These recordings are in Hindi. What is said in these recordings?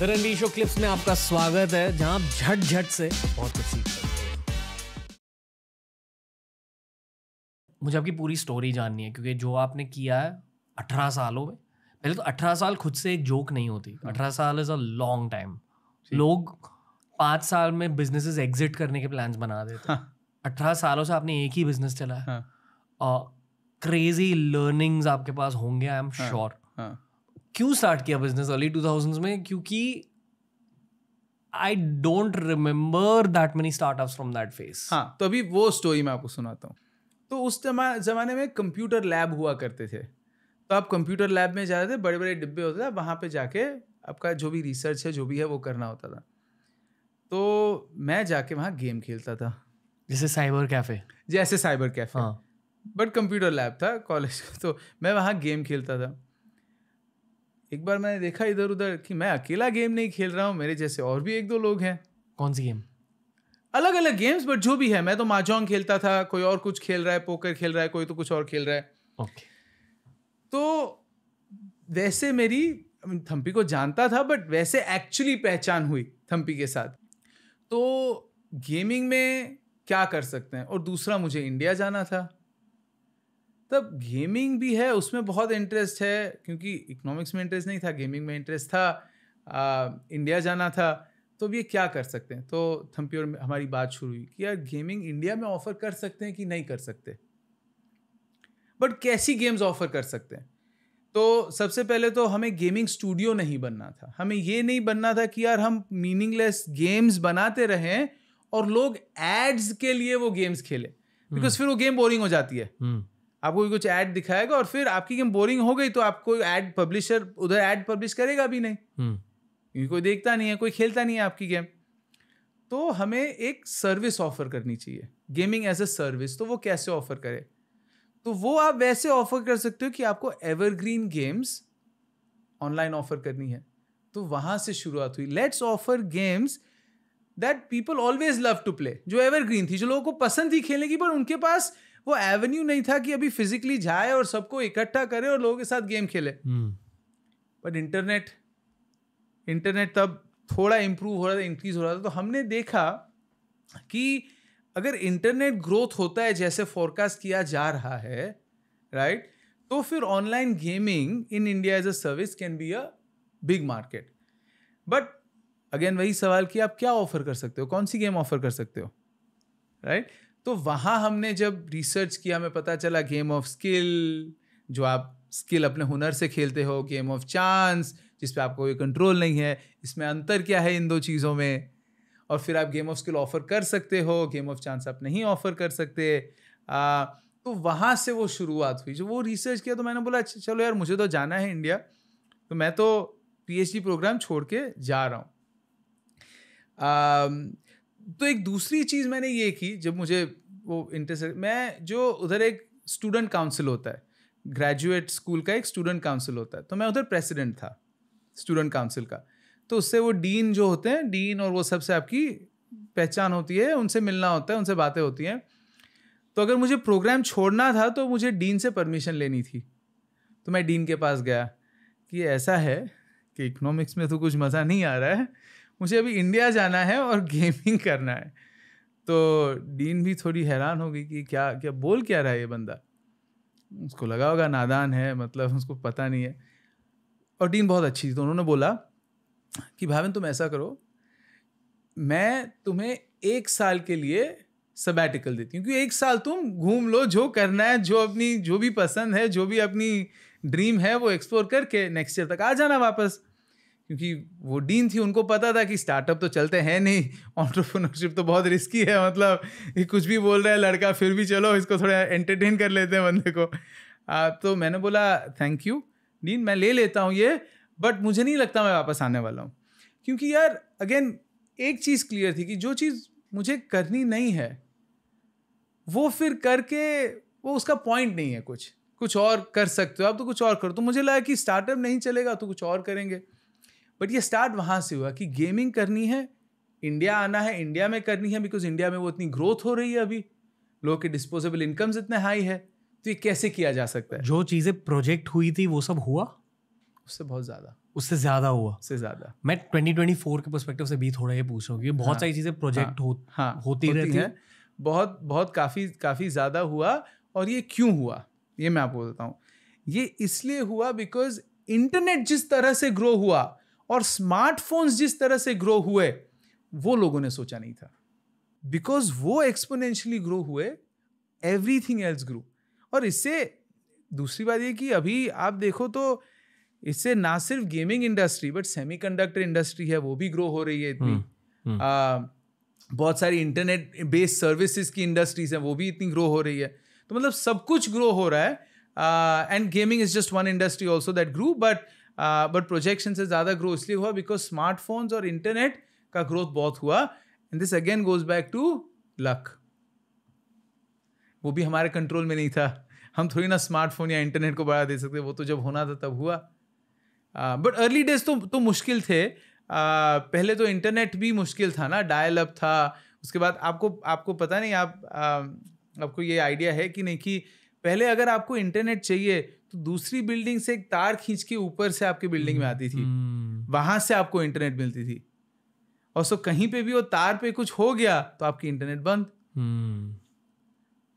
द रणवीर शो क्लिप्स में आपका स्वागत है जहां आप झट झट से बहुत कुछ सीख सकते मुझे आपकी पूरी स्टोरी जाननी है क्योंकि जो आपने किया है अठारह सालों में पहले तो अठारह साल खुद से एक जोक नहीं होती हम्म। अठारह साल इज अ लॉन्ग टाइम लोग पाँच साल में बिजनेसेस एग्जिट करने के प्लान्स बना देते हैं हाँ। अठारह सालों से आपने एक ही बिजनेस चला है क्रेजी हाँ। लर्निंग्स आपके पास होंगे आई एम श्योर क्यों स्टार्ट किया बिजनेस अर्ली टू थाउजेंड में क्योंकि I don't remember that many startup from that phase हाँ तो अभी वो स्टोरी मैं आपको सुनाता हूँ तो उस जमाने में कंप्यूटर लैब हुआ करते थे तो आप कंप्यूटर लैब में जाते थे बड़े बड़े डिब्बे होते थे वहाँ पे जाके आपका जो भी रिसर्च है जो भी है वो करना होता था तो मैं जाके वहाँ गेम खेलता था जैसे साइबर कैफे जैसे साइबर कैफे हाँ बट कंप्यूटर लैब था कॉलेज का तो मैं वहाँ गेम खेलता था एक बार मैंने देखा इधर उधर कि मैं अकेला गेम नहीं खेल रहा हूँ मेरे जैसे और भी एक दो लोग हैं कौन सी गेम अलग अलग गेम्स बट जो भी है मैं तो माजोंग खेलता था कोई और कुछ खेल रहा है पोकर खेल रहा है कोई तो कुछ और खेल रहा है ओके तो वैसे मेरी थम्पी को जानता था बट वैसे एक्चुअली पहचान हुई थम्पी के साथ तो गेमिंग में क्या कर सकते हैं और दूसरा मुझे इंडिया जाना था तब मतलब गेमिंग भी है उसमें बहुत इंटरेस्ट है क्योंकि इकोनॉमिक्स में इंटरेस्ट नहीं था गेमिंग में इंटरेस्ट था आ, इंडिया जाना था तो अब ये क्या कर सकते हैं तो थम्पी और हमारी बात शुरू हुई कि यार गेमिंग इंडिया में ऑफर कर सकते हैं कि नहीं कर सकते बट कैसी गेम्स ऑफर कर सकते हैं तो सबसे पहले तो हमें गेमिंग स्टूडियो नहीं बनना था हमें ये नहीं बनना था कि यार हम मीनिंगलेस गेम्स बनाते रहें और लोग एड्स के लिए वो गेम्स खेलें बिकॉज हम्म। फिर वो गेम बोरिंग हो जाती है hmm. आपको कुछ ऐड दिखाएगा और फिर आपकी गेम बोरिंग हो गई तो आपको ऐड पब्लिशर उधर ऐड पब्लिश करेगा भी नहीं हम्म। क्योंकि कोई देखता नहीं है कोई खेलता नहीं है आपकी गेम तो हमें एक सर्विस ऑफर करनी चाहिए गेमिंग एज ए सर्विस तो वो कैसे ऑफर करे तो वो आप वैसे ऑफर कर सकते हो कि आपको एवरग्रीन गेम्स ऑनलाइन ऑफर करनी है तो वहां से शुरुआत हुई let's offer games that people always love to play जो एवरग्रीन थी जो लोगों को पसंद थी खेलने की पर उनके पास वो एवेन्यू नहीं था कि अभी फिजिकली जाए और सबको इकट्ठा करे और लोगों के साथ गेम खेले बट इंटरनेट इंटरनेट तब थोड़ा इम्प्रूव हो रहा था इंक्रीज हो रहा था तो हमने देखा कि अगर इंटरनेट ग्रोथ होता है जैसे फोरकास्ट किया जा रहा है राइट तो फिर online gaming in India as a service can be a big market but again वही सवाल कि आप क्या ऑफर कर सकते हो कौन सी गेम ऑफर कर सकते हो राइट right? तो वहाँ हमने जब रिसर्च किया हमें पता चला गेम ऑफ स्किल जो आप स्किल अपने हुनर से खेलते हो गेम ऑफ चांस जिस पे आपको कोई कंट्रोल नहीं है इसमें अंतर क्या है इन दो चीज़ों में और फिर आप गेम ऑफ स्किल ऑफर कर सकते हो गेम ऑफ चांस आप नहीं ऑफर कर सकते आ, तो वहाँ से वो शुरुआत हुई जो वो रिसर्च किया तो मैंने बोला चलो यार मुझे तो जाना है इंडिया तो मैं तो पी प्रोग्राम छोड़ के जा रहा हूँ तो एक दूसरी चीज़ मैंने ये की जब मुझे वो इंटरेस्ट मैं जो उधर एक स्टूडेंट काउंसिल होता है ग्रेजुएट स्कूल का एक स्टूडेंट काउंसिल होता है तो मैं उधर प्रेसिडेंट था स्टूडेंट काउंसिल का तो उससे वो डीन जो होते हैं डीन और वो सबसे आपकी पहचान होती है उनसे मिलना होता है उनसे बातें होती हैं तो अगर मुझे प्रोग्राम छोड़ना था तो मुझे डीन से परमिशन लेनी थी तो मैं डीन के पास गया कि ऐसा है कि इकोनॉमिक्स में तो कुछ मज़ा नहीं आ रहा है मुझे अभी इंडिया जाना है और गेमिंग करना है तो डीन भी थोड़ी हैरान हो गई कि क्या क्या बोल क्या रहा है ये बंदा उसको लगा होगा नादान है मतलब उसको पता नहीं है और डीन बहुत अच्छी थी तो उन्होंने बोला कि भाविन तुम ऐसा करो मैं तुम्हें एक साल के लिए सबैटिकल देती हूँ क्योंकि एक साल तुम घूम लो जो करना है जो अपनी जो भी पसंद है जो भी अपनी ड्रीम है वो एक्सप्लोर करके नेक्स्ट ईयर तक आ जाना वापस क्योंकि वो डीन थी उनको पता था कि स्टार्टअप तो चलते हैं नहीं ऑन्टरप्रोनरशिप तो बहुत रिस्की है मतलब ये कुछ भी बोल रहा है लड़का फिर भी चलो इसको थोड़ा एंटरटेन कर लेते हैं बंदे को आ, तो मैंने बोला थैंक यू डीन मैं ले लेता हूँ ये बट मुझे नहीं लगता मैं वापस आने वाला हूँ क्योंकि यार अगेन एक चीज़ क्लियर थी कि जो चीज़ मुझे करनी नहीं है वो फिर करके वो उसका पॉइंट नहीं है कुछ कुछ और कर सकते हो आप तो कुछ और करो तो मुझे लगा कि स्टार्टअप नहीं चलेगा तो कुछ और करेंगे बट ये स्टार्ट वहाँ से हुआ कि गेमिंग करनी है इंडिया आना है इंडिया में करनी है बिकॉज इंडिया में वो इतनी ग्रोथ हो रही है अभी लोगों के डिस्पोजेबल इनकम्स इतने हाई है तो ये कैसे किया जा सकता है जो चीज़ें प्रोजेक्ट हुई थी वो सब हुआ उससे बहुत ज़्यादा उससे ज़्यादा हुआ उससे ज़्यादा मैं 2024 के परस्पेक्टिव से भी थोड़ा ये पूछ रहा हूँ क्योंकि बहुत हाँ, सारी चीज़ें प्रोजेक्ट हाँ, हो, हाँ, होती, होती रहती हैं बहुत बहुत काफ़ी काफ़ी ज़्यादा हुआ और ये क्यों हुआ ये मैं आपको बताता हूँ ये इसलिए हुआ बिकॉज इंटरनेट जिस तरह से ग्रो हुआ और स्मार्टफोन्स जिस तरह से ग्रो हुए वो लोगों ने सोचा नहीं था बिकॉज वो एक्सपोनेंशियली ग्रो हुए एवरीथिंग एल्स ग्रो और इससे दूसरी बात ये कि अभी आप देखो तो इससे ना सिर्फ gaming industry but semiconductor industry है वो भी ग्रो हो रही है इतनी हम्म, हम्म। आ, बहुत सारी इंटरनेट बेस्ड सर्विसेज की इंडस्ट्रीज हैं वो भी इतनी ग्रो हो रही है तो मतलब सब कुछ ग्रो हो रहा है and gaming is just one industry also that grow but but projection से ज़्यादा ग्रो इसलिए हुआ बिकॉज स्मार्टफोन्स और इंटरनेट का ग्रोथ बहुत हुआ and this again goes back to luck वो भी हमारे कंट्रोल में नहीं था हम थोड़ी ना स्मार्टफोन या इंटरनेट को बढ़ा दे सकते वो तो जब होना था तब हुआ बट अर्ली डेज तो तो मुश्किल थे uh, पहले तो इंटरनेट भी मुश्किल था ना डायल अप था उसके बाद आपको आपको पता नहीं आप uh, आपको ये आइडिया है कि नहीं कि पहले अगर आपको इंटरनेट चाहिए तो दूसरी बिल्डिंग से एक तार खींच के ऊपर से आपकी बिल्डिंग में हम्म, आती थी हम्म। वहां से आपको इंटरनेट मिलती थी और सो कहीं पे भी वो तार पे कुछ हो गया तो आपकी इंटरनेट बंद हम्म।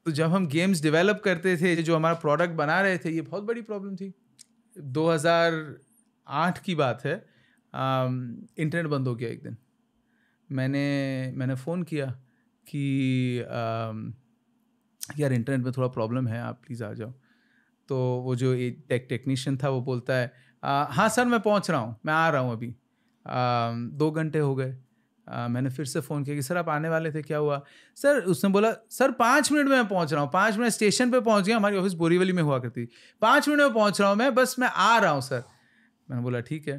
तो जब हम गेम्स डेवलप करते थे जो हमारा प्रोडक्ट बना रहे थे ये बहुत बड़ी प्रॉब्लम थी 2008 की बात है इंटरनेट बंद हो गया एक दिन मैंने मैंने फ़ोन किया कि आ, यार इंटरनेट में थोड़ा प्रॉब्लम है आप प्लीज़ आ जाओ तो वो जो टेक टेक्नीशियन था वो बोलता है हाँ सर मैं पहुँच रहा हूँ मैं आ रहा हूँ अभी आ, दो घंटे हो गए आ, मैंने फिर से फ़ोन किया कि सर आप आने वाले थे क्या हुआ सर उसने बोला सर पाँच मिनट में मैं पहुँच रहा हूँ पाँच मिनट स्टेशन पे पहुँच गया हमारी ऑफिस बोरीवली में हुआ करती पाँच मिनट में पहुँच रहा हूँ मैं बस मैं आ रहा हूँ सर मैंने बोला ठीक है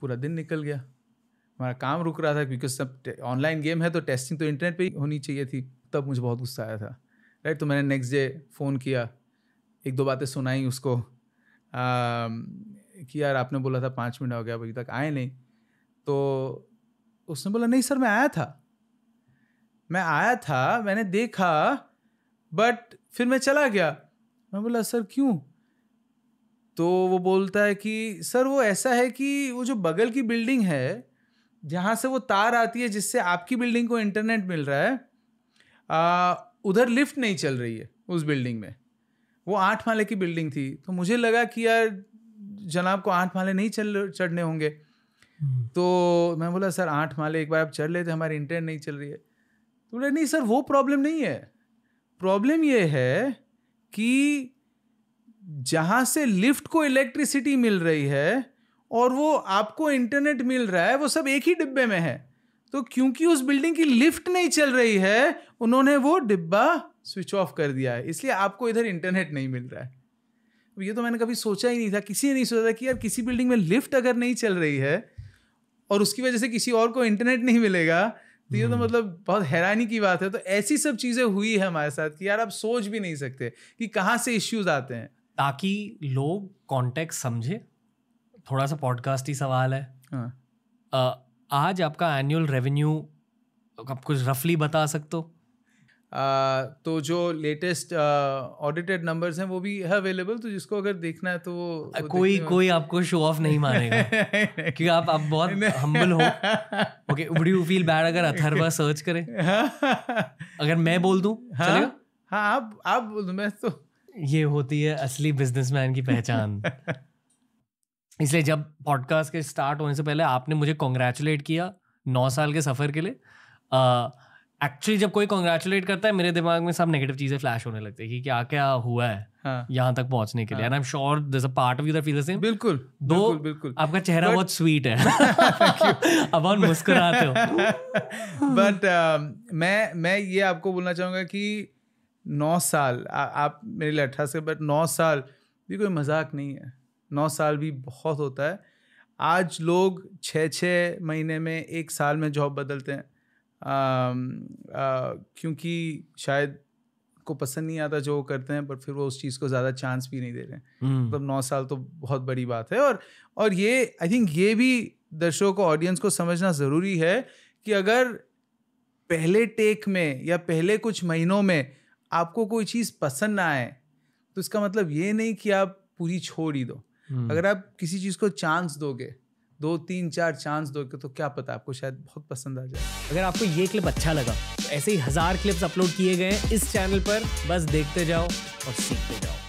पूरा दिन निकल गया हमारा काम रुक रहा था क्योंकि सब ऑनलाइन गेम है तो टेस्टिंग तो इंटरनेट पर ही होनी चाहिए थी तब मुझे बहुत गुस्सा आया था राइट तो मैंने नेक्स्ट डे फ़ोन किया एक दो बातें सुनाई उसको आ, कि यार आपने बोला था पाँच मिनट हो गया अभी तक आए नहीं तो उसने बोला नहीं सर मैं आया था मैं आया था मैंने देखा बट फिर मैं चला गया मैं बोला सर क्यों तो वो बोलता है कि सर वो ऐसा है कि वो जो बगल की बिल्डिंग है जहाँ से वो तार आती है जिससे आपकी बिल्डिंग को इंटरनेट मिल रहा है उधर लिफ्ट नहीं चल रही है उस बिल्डिंग में वो आठ माले की बिल्डिंग थी तो मुझे लगा कि यार जनाब को आठ माले नहीं चल चढ़ने होंगे हम्म। तो मैं बोला सर आठ माले एक बार आप चढ़ लेते हमारी इंटरनेट नहीं चल रही है तो बोले नहीं सर वो प्रॉब्लम नहीं है प्रॉब्लम ये है कि जहाँ से लिफ्ट को इलेक्ट्रिसिटी मिल रही है और वो आपको इंटरनेट मिल रहा है वो सब एक ही डिब्बे में है तो क्योंकि उस बिल्डिंग की लिफ्ट नहीं चल रही है उन्होंने वो डिब्बा स्विच ऑफ कर दिया है इसलिए आपको इधर इंटरनेट नहीं मिल रहा है ये तो मैंने कभी सोचा ही नहीं था किसी ने नहीं सोचा था कि यार किसी बिल्डिंग में लिफ्ट अगर नहीं चल रही है और उसकी वजह से किसी और को इंटरनेट नहीं मिलेगा तो ये तो हम्म। मतलब बहुत हैरानी की बात है तो ऐसी सब चीज़ें हुई है हमारे साथ कि यार आप सोच भी नहीं सकते कि कहाँ से इश्यूज आते हैं ताकि लोग कॉन्टेक्ट समझे थोड़ा सा पॉडकास्ट ही सवाल है हाँ. आज आपका एनुअल रेवेन्यू आप कुछ रफली बता सकते हो तो जो लेटेस्ट ऑडिटेड नंबर्स हैं वो भी है अवेलेबल तो जिसको अगर देखना है तो वो कोई कोई आपको शो ऑफ नहीं मानेगा क्योंकि आप आप बहुत हम्बल हो okay would you feel bad अगर अथर्वा सर्च करें अगर मैं बोल दूं हाँ हाँ आप आप बोल दूं मैं तो ये होती है असली बिजनेसमैन की पहचान इसलिए जब पॉडकास्ट के स्टार्ट होने से पहले आपने मुझे कॉन्ग्रेचुलेट किया नौ साल के सफ़र के लिए एक्चुअली जब कोई कॉन्ग्रेचुलेट करता है मेरे दिमाग में सब नेगेटिव चीजें फ्लैश होने लगती है कि क्या क्या हुआ है हाँ, यहाँ तक पहुंचने के लिए and I am sure this a part of you feel the same बिल्कुल दो बिल्कुल, बिल्कुल आपका चेहरा बहुत स्वीट है अब आप मुस्कुराते हो बट uh, um, मैं मैं ये आपको बोलना चाहूँगा कि नौ साल आ, आप मेरे लिए अट्ठा से बट नौ साल भी कोई मजाक नहीं है नौ साल भी बहुत होता है आज लोग छः छः महीने में एक साल में जॉब बदलते हैं क्योंकि शायद को पसंद नहीं आता जो वो करते हैं पर फिर वो उस चीज़ को ज़्यादा चांस भी नहीं दे रहे हैं हम्म। मतलब नौ साल तो बहुत बड़ी बात है और और ये आई थिंक ये भी दर्शकों को ऑडियंस को समझना ज़रूरी है कि अगर पहले टेक में या पहले कुछ महीनों में आपको कोई चीज़ पसंद ना आए तो इसका मतलब ये नहीं कि आप पूरी छोड़ ही दो हम्म। अगर आप किसी चीज़ को चांस दोगे दो तीन चार चांस दो तो क्या पता आपको शायद बहुत पसंद आ जाए अगर आपको ये क्लिप अच्छा लगा तो ऐसे ही हजार क्लिप्स अपलोड किए गए इस चैनल पर बस देखते जाओ और सीखते जाओ